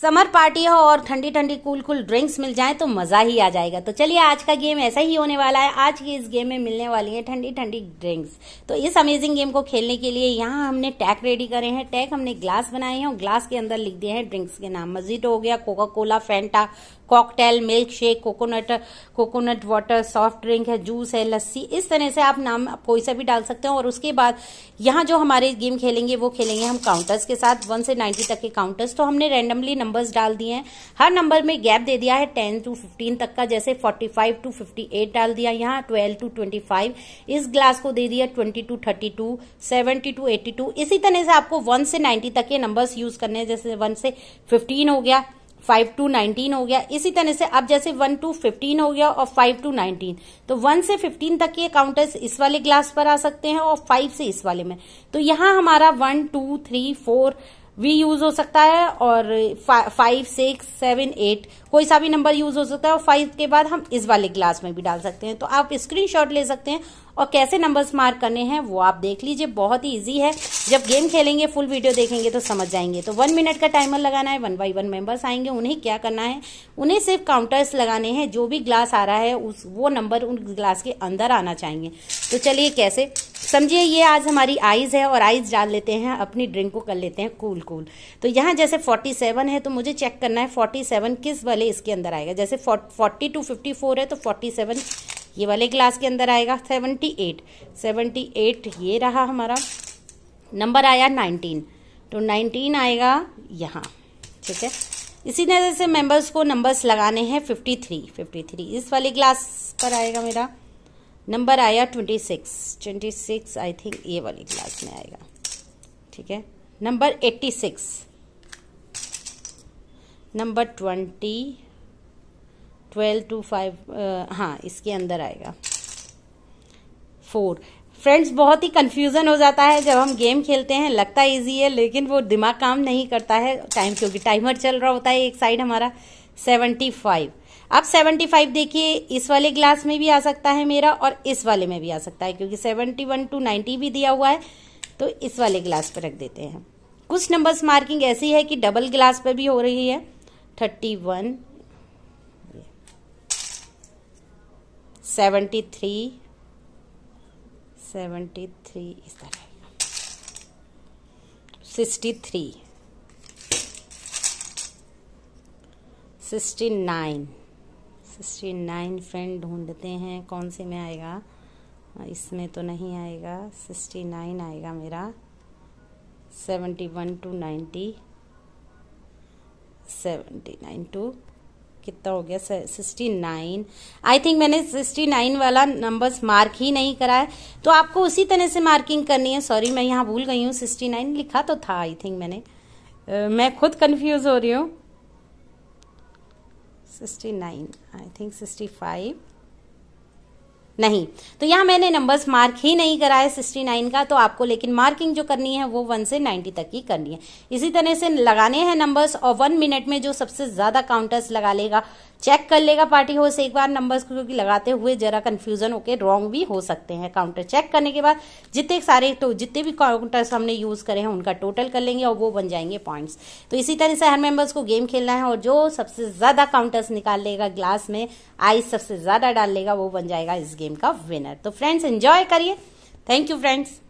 summer party हो और ठंडी ठंडी कूल कूल ड्रिंक्स मिल जाए तो मज़ा ही आ जाएगा तो चलिए आज का गेम ऐसा ही होने वाला है आज की इस गेम में मिलने वाली है ठंडी ठंडी ड्रिंक्स तो इस अमेजिंग गेम को खेलने के लिए यहाँ हमने टैग रेडी करे हैं टैग हमने ग्लास बनाए हैं और ग्लास के अंदर लिख दिए हैं ड्रिंक्स के नाम मजीटो हो गया Coca Cola Fanta cocktail milkshake coconut coconut water soft drink है जूस है लस्सी इस तरह से आप नाम आप कोई सा भी डाल सकते हो और उसके बाद यहाँ जो हमारे गेम खेलेंगे वो खेलेंगे हम काउंटर्स के साथ वन से नाइन्टी तक के काउंटर्स तो हमने रेंडमली नंबर्स डाल दिए हैं हर नंबर में गैप दे दिया है टेन टू फिफ्टीन तक का जैसे forty five to fifty eight डाल दिया यहाँ ट्वेल्व टू ट्वेंटी फाइव इस ग्लास को दे दिया twenty to thirty to seventy to eighty to इसी तरह से आपको वन से नाइन्टी तक के नंबर्स यूज करने हैं जैसे वन से फिफ्टीन हो गया फाइव टू नाइनटीन हो गया इसी तरह से अब जैसे वन टू फिफ्टीन हो गया और फाइव टू नाइनटीन तो वन से फिफ्टीन तक के काउंटर्स इस वाले ग्लास पर आ सकते हैं और फाइव से इस वाले में तो यहाँ हमारा one two three four we use हो सकता है और फाइव सिक्स सेवन एट कोई सा भी नंबर यूज हो सकता है और फाइव के बाद हम इस वाले ग्लास में भी डाल सकते हैं तो आप स्क्रीन ले सकते हैं और कैसे नंबर्स मार्क करने हैं वो आप देख लीजिए बहुत ही ईजी है जब गेम खेलेंगे फुल वीडियो देखेंगे तो समझ जाएंगे तो वन मिनट का टाइमर लगाना है वन बाई वन मेंबर्स आएंगे उन्हें क्या करना है उन्हें सिर्फ काउंटर्स लगाने हैं जो भी ग्लास आ रहा है उस वो नंबर उन ग्लास के अंदर आना चाहिए तो चलिए कैसे समझिए ये आज हमारी आइज़ है और आइज़ डाल लेते हैं अपनी ड्रिंक को कर लेते हैं कूल कूल तो यहाँ जैसे फोर्टी है तो मुझे चेक करना है फोर्टी किस वाले वाले इसके अंदर आएगा जैसे फोर्टी टू फिफ्टी फोर है तो फोर्टी सेवन ये वाले ग्लास के अंदर आएगा सेवेंटी एट सेवेंटी एट ये रहा हमारा नंबर आया नाइनटीन तो नाइनटीन आएगा यहाँ ठीक है इसी तरह से मेंबर्स को नंबर्स लगाने हैं फिफ्टी थ्री फिफ्टी थ्री इस वाले ग्लास पर आएगा मेरा नंबर आया twenty six twenty six I think ये वाले ग्लास में आएगा ठीक है number eighty six number twenty twelve two five हाँ इसके अंदर आएगा फोर फ्रेंड्स बहुत ही कन्फ्यूज़न हो जाता है जब हम गेम खेलते हैं लगता इजी है लेकिन वो दिमाग काम नहीं करता है टाइम क्योंकि टाइमर चल रहा होता है एक साइड हमारा सेवेंटी फाइव अब सेवेंटी फाइव देखिए इस वाले ग्लास में भी आ सकता है मेरा और इस वाले में भी आ सकता है क्योंकि सेवेंटी वन टू नाइन्टी भी दिया हुआ है तो इस वाले ग्लास पर रख देते हैं कुछ नंबर्स मार्किंग ऐसी है कि डबल ग्लास पर भी हो रही है thirty one seventy three seventy three इस तरह sixty three sixty nine sixty nine friend ढूंढते हैं कौन से में आएगा इसमें तो नहीं आएगा सिक्सटी नाइन आएगा मेरा seventy one two ninety seventy nine two कितना हो गया सिक्सटी नाइन आई थिंक मैंने सिक्सटी नाइन वाला नंबर्स मार्क ही नहीं करा है तो आपको उसी तरह से मार्किंग करनी है सॉरी मैं यहाँ भूल गई हूँ सिक्सटी नाइन लिखा तो था आई थिंक मैंने uh, मैं खुद कन्फ्यूज हो रही हूँ sixty nine I think sixty five नहीं तो यहाँ मैंने नंबर्स मार्क ही नहीं कराए सिक्सटी नाइन का तो आपको लेकिन मार्किंग जो करनी है वो वन से नाइन्टी तक की करनी है इसी तरह से लगाने हैं नंबर्स और वन मिनट में जो सबसे ज़्यादा काउंटर्स लगा लेगा चेक कर लेगा पार्टी होस्ट एक बार नंबर्स क्योंकि लगाते हुए जरा कन्फ्यूजन होकर रॉन्ग भी हो सकते हैं काउंटर चेक करने के बाद जितने सारे तो जितने भी काउंटर्स हमने यूज़ करे हैं उनका टोटल कर लेंगे और वो बन जाएंगे पॉइंट्स तो इसी तरह से हर मेंबर्स को गेम खेलना है और जो सबसे ज़्यादा काउंटर्स निकाल लेगा ग्लास में आइस सबसे ज़्यादा डाल लेगा वो बन जाएगा इस गेम गेम का विनर तो फ्रेंड्स एंजॉय करिए थैंक यू फ्रेंड्स